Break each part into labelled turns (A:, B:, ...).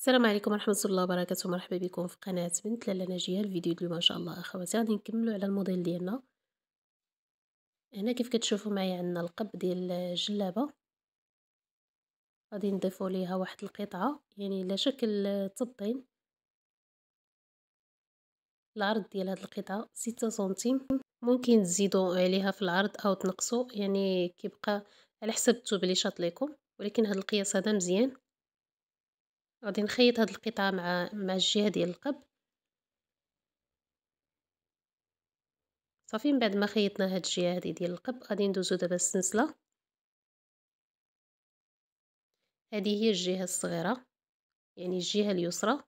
A: السلام عليكم ورحمة الله وبركاته مرحبا بكم في قناة بنت لالا ناجية الفيديو اليوم إن شاء الله أخواتي غادي نكملو على الموديل ديالنا هنا كيف كتشوفوا معايا عندنا القب ديال الجلابة غادي نضيفو ليها واحد القطعة يعني على شكل تبطين العرض ديال هاد القطعة ستة سنتيم ممكن تزيدوا عليها في العرض أو تنقصوا يعني كيبقى على حسب التوب اللي شاط ليكم ولكن هاد القياس هذا مزيان غادي نخيط هاد القطعه مع مع الجهه ديال القب صافي من بعد ما خيطنا هاد الجهه هادي ديال القب غادي ندوزو دابا السنسلة هادي هي الجهه الصغيره يعني الجهه اليسرى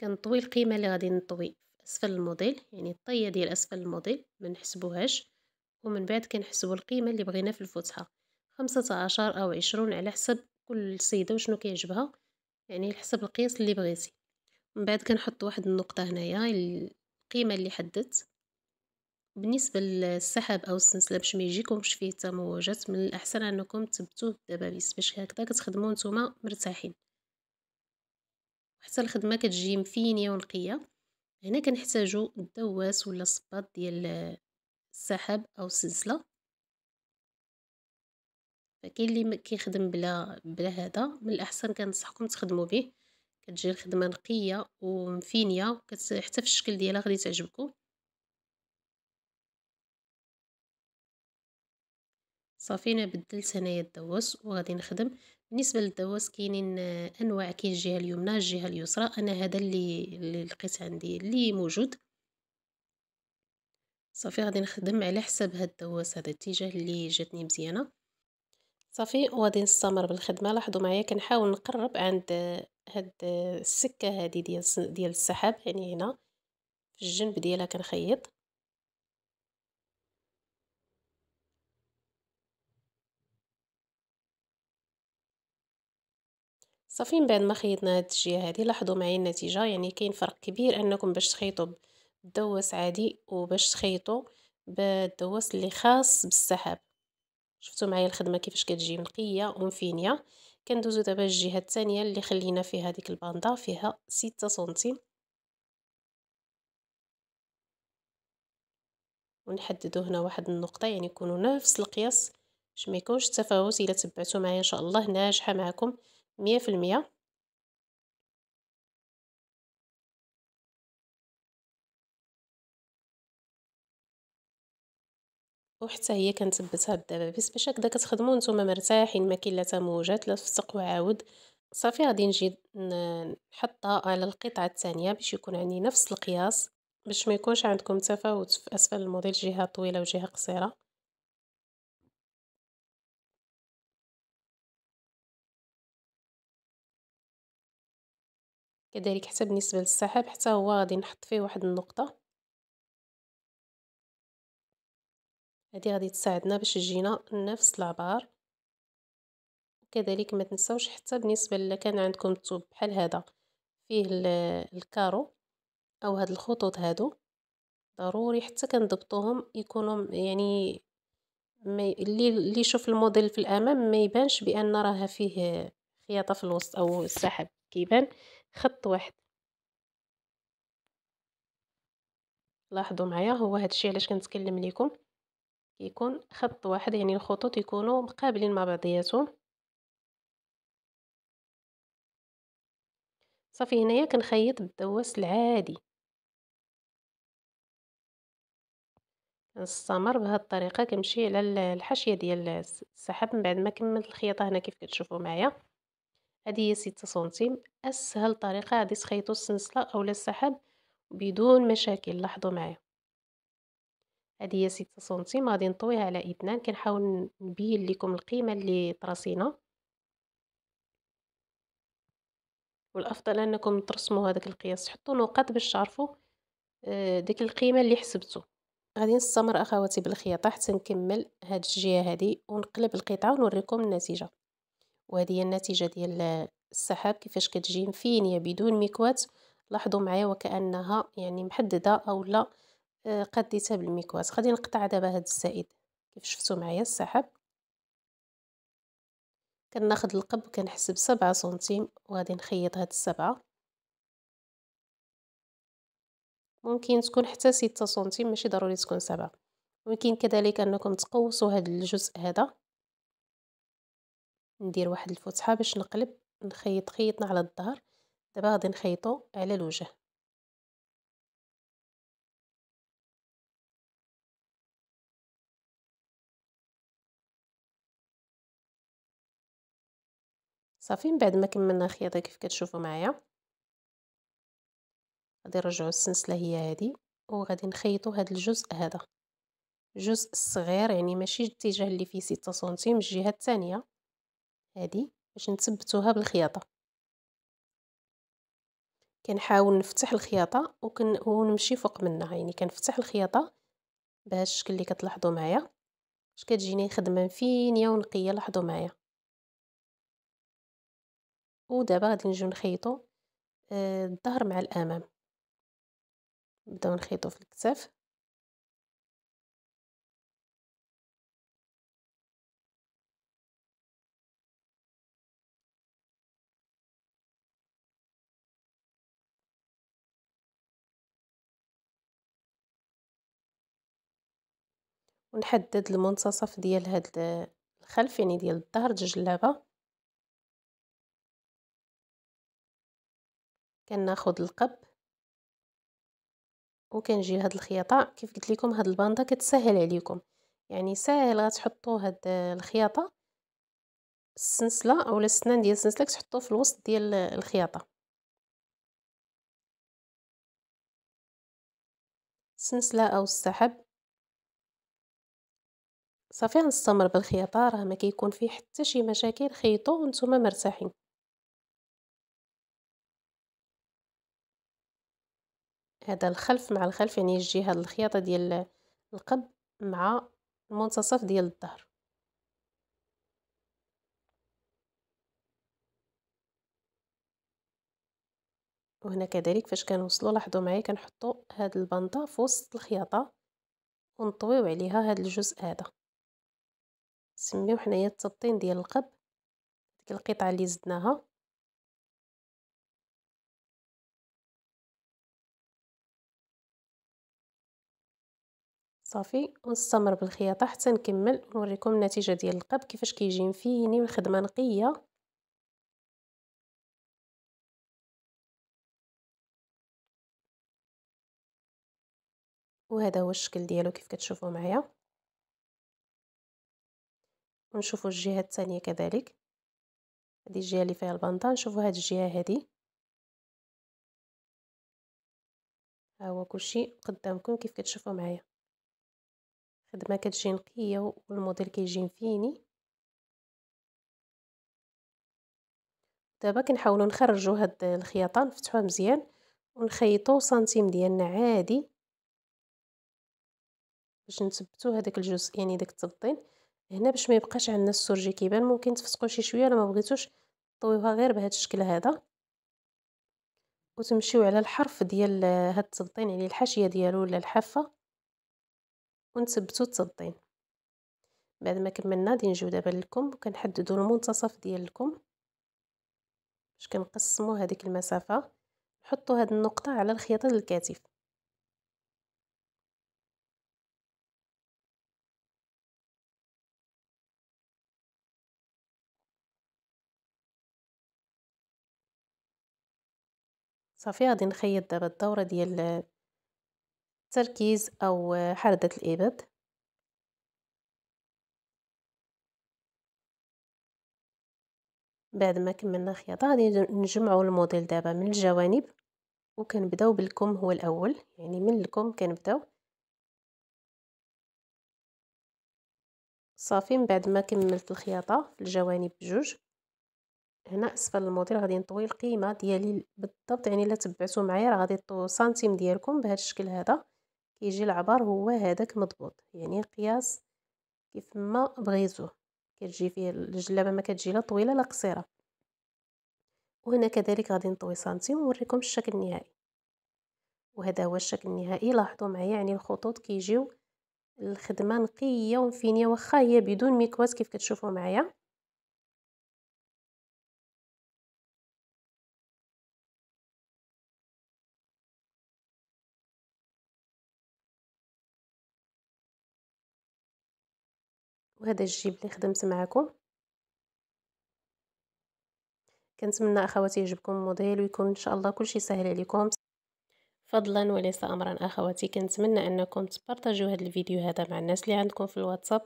A: كنطوي القيمه اللي غادي نطوي في اسفل الموديل يعني الطيه ديال اسفل الموديل منحسبوهاش ومن بعد كنحسبو القيمه اللي بغينا في الفتحه خمسة عشر او عشرون على حسب كل سيده وشنو كيعجبها يعني حسب القياس اللي بغيتي من بعد كنحط واحد النقطه هنايا القيمه اللي حددت بالنسبه للسحاب او السلسله باش ما يجيكمش فيه تموجات من الاحسن انكم تثبتوه بالدبابيس باش هكذا كتخدموا نتوما مرتاحين حتى الخدمه كتجي مفينيه ونقيه هنا كنحتاجو الدواس ولا الصباط ديال السحاب او السلسله فكاين اللي كيخدم بلا بلا هذا من الاحسن كنصحكم تخدموا به كتجي الخدمه نقيه ومفينيه وكت حتى في الشكل ديالها غادي تعجبكم صافي انا بدلت هنايا الدواس وغادي نخدم بالنسبه للدواس كاينين انواع كاين الجهه اليمنى الجهه اليسرى انا هذا اللي اللي لقيت عندي اللي موجود صافي غادي نخدم على حسب هاد الدواس هذا الاتجاه اللي جاتني مزيانه صافي وغادي نستمر بالخدمه لاحظوا معايا كنحاول نقرب عند هاد السكه هادي ديال ديال السحاب يعني هنا في الجنب ديالها كنخيط صافي من بعد ما خيطنا هاد الجهه هادي لاحظوا معايا النتيجه يعني كاين فرق كبير انكم باش تخيطوا بالدواس عادي وباش تخيطوا بالدواس اللي خاص بالسحاب شفتوا معايا الخدمه كيفاش كتجي نقيه ومفينيه كندوزو دابا الجهه الثانيه اللي خلينا فيها ديك الباندا فيها 6 سنتيم ونحددو هنا واحد النقطه يعني يكونوا نفس القياس باش ما يكونش تفاوت الا تبعتوا معايا ان شاء الله ناجحه معكم 100% وحتى هي كنثبتها بالدبابيس باش هكدا كتخدموا نتوما مرتاحين ما كاين لا تموجات لا فسق وعاود صافي غادي نجي نحطها على القطعه الثانيه باش يكون عندي نفس القياس باش ما يكونش عندكم تفاوت في اسفل الموديل جهه طويله وجهه قصيره كذلك حتى بالنسبه للسحاب حتى هو غادي نحط فيه واحد النقطه هادي غادي تساعدنا باش يجينا نفس العبار وكذلك ما تنساوش حتى بالنسبه الا كان عندكم الثوب بحال هذا فيه الكارو او هاد الخطوط هادو ضروري حتى كنضبطوهم يكونوا يعني ما اللي اللي يشوف الموديل في الامام ما يبانش بان راها فيه خياطه في الوسط او السحب كيبان خط واحد لاحظوا معايا هو هادشي علاش كنتكلم لكم يكون خط واحد يعني الخطوط يكونوا مقابلين مع بعضياتهم صافي هنايا كنخيط بالدواس العادي كنستمر بهاد الطريقه كنمشي على الحاشيه ديال السحاب من بعد ما كملت الخياطه هنا كيف كتشوفوا معايا هذه هي 6 سنتيم اسهل طريقه غادي تخيطوا السنسله اولا السحاب بدون مشاكل لاحظوا معايا هذه هي ستة سنتيم غادي نطويها على اثنان كنحاول نبين لكم القيمه اللي طراسينا والافضل انكم ترسموا هذاك القياس تحطوا نقط باش تعرفوا آه، ديك القيمه اللي حسبتو غادي نستمر اخواتي بالخياطه حتى نكمل هاد الجهه هادي ونقلب القطعه ونوريكم النتيجه وهذه هي النتيجه ديال السحاب كيفاش كتجي مفينيه بدون مكوات لاحظوا معايا وكانها يعني محدده اولا آه، قديتها بالميكواس غادي نقطع دابا هاد الزائد كيف شفتو معايا السحب كناخد القب كنحسب سبعة سنتيم وغادي نخيط هاد السبعة ممكن تكون حتى ستة سنتيم ماشي ضروري تكون سبعة ممكن كذلك انكم تقوسوا هاد الجزء هذا ندير واحد الفتحه باش نقلب نخيط خيطنا على الظهر دابا غادي نخيطو على الوجه صافي من بعد ما كملنا الخياطه كيف كتشوفوا معايا غادي نرجعوا السلسله هي هذه وغادي نخيطوا هذا الجزء هذا الجزء الصغير يعني ماشي الاتجاه اللي فيه 6 سنتيم الجهه الثانيه هذه باش نثبتوها بالخياطه كنحاول نفتح الخياطه وكن ونمشي فوق منها يعني كنفتح الخياطه بهذا الشكل اللي كتلاحظوا معايا باش كتجيني خدمه فينيه ونقيه لاحظوا معايا ودابا غادي نجيو نخيطو آه، الظهر مع الامام نبداو نخيطو في الكتف ونحدد المنتصف ديال هاد الخلف يعني ديال الظهر الجلابه كناخد القب وكنجي لهاد الخياطه كيف قلت لكم هاد الباندا كتسهل عليكم يعني ساهل غتحطوا هاد الخياطه السنسله اولا السنان ديال السنسله كتحطوا في الوسط ديال الخياطه السنسله او السحب صافي غنستمر بالخياطه راه ما كيكون فيه حتى شي مشاكل خيطوا وانتم مرتاحين هذا الخلف مع الخلف يعني يجي هاد الخياطة ديال القب مع المنتصف ديال الظهر وهنا كذلك فاش كنوصلوا لاحظوا معايا كنحطوا هاد البنطه في وسط الخياطه ونطويو عليها هاد الجزء هذا سميو حنايا التبطين ديال القب ديك القطعه اللي زدناها صافي ونستمر بالخياطه حتى نكمل ونوريكم النتيجه ديال القب كيفاش كيجي مفيني والخدمه نقيه وهذا هو الشكل ديالو كيف كتشوفوا معايا ونشوفوا الجهه الثانيه كذلك هذه الجهه اللي فيها البنطه نشوفوا هاد الجهه هذه ها هو كلشي قدامكم كيف كتشوفوا معايا خدمه كتجي نقية والموديل كيجي فيني دابا كنحاولو نخرجو هاد الخياطة نفتحوها مزيان ونخيطوا سنتيم ديالنا عادي باش نثبتوا هذاك الجزء يعني داك التبطين هنا باش ما يبقاش عندنا السورجي كيبان ممكن تفسقوا شي شويه الا ما بغيتوش طويوها غير بهذا الشكل هذا وتمشيو على الحرف ديال هاد التبطين يعني الحاشيه ديالو ولا الحافه ونثبتو التضين بعد ما كملنا غادي نجيو دابا لكم وكنحددوا المنتصف ديال لكم باش كنقسمو هذيك المسافه نحطو هاد النقطه على الخياطه ديال الكتف صافي غادي نخيط دابا الدوره ديال تركيز أو حردة الإبد بعد ما كملنا الخياطة غادي نجمعو الموديل دابا من الجوانب وكنبداو بالكم هو الأول يعني من الكم كنبداو صافي من بعد ما كملت الخياطة في الجوانب بجوج هنا اسفل الموديل غادي نطوي القيمه ديالي بالضبط يعني الا تبعتو معايا راه غادي طو سنتيم ديالكم بهذا الشكل هذا كيجي العبر هو هذاك مضبوط يعني قياس كيف ما بغيتوه كتجي فيه الجلابه ما كتجي لا طويله لا قصيره وهنا كذلك غادي نطوي سنتيم ونوريكم الشكل النهائي وهذا هو الشكل النهائي لاحظوا معايا يعني الخطوط كيجيو الخدمه نقيه ومفينيه واخا هي بدون ميكواز كيف كتشوفوا معايا وهذا الجيب اللي خدمت معكم كنتمنى اخواتي يعجبكم الموديل ويكون ان شاء الله كلشي سهل عليكم فضلا وليس امرا اخواتي كنتمنى انكم تبارطاجيو هذا الفيديو هذا مع الناس اللي عندكم في الواتساب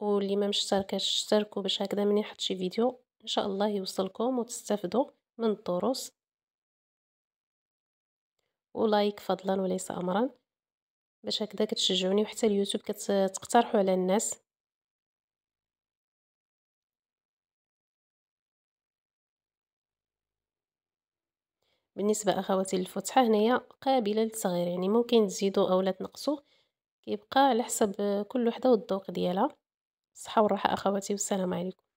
A: واللي ما مشتركش اشتركوا باش هكذا من يحط شي فيديو ان شاء الله يوصلكم وتستافدوا من الدروس ولايك فضلا وليس امرا باش هكذا كتشجعوني وحتى اليوتيوب كتقترحوا على الناس بالنسبه اخواتي الفتحه هنايا قابله للتغيير يعني ممكن تزيدوا اولا تنقصوا كيبقى على حسب كل وحده والذوق ديالها الصحه والراحه اخواتي والسلام عليكم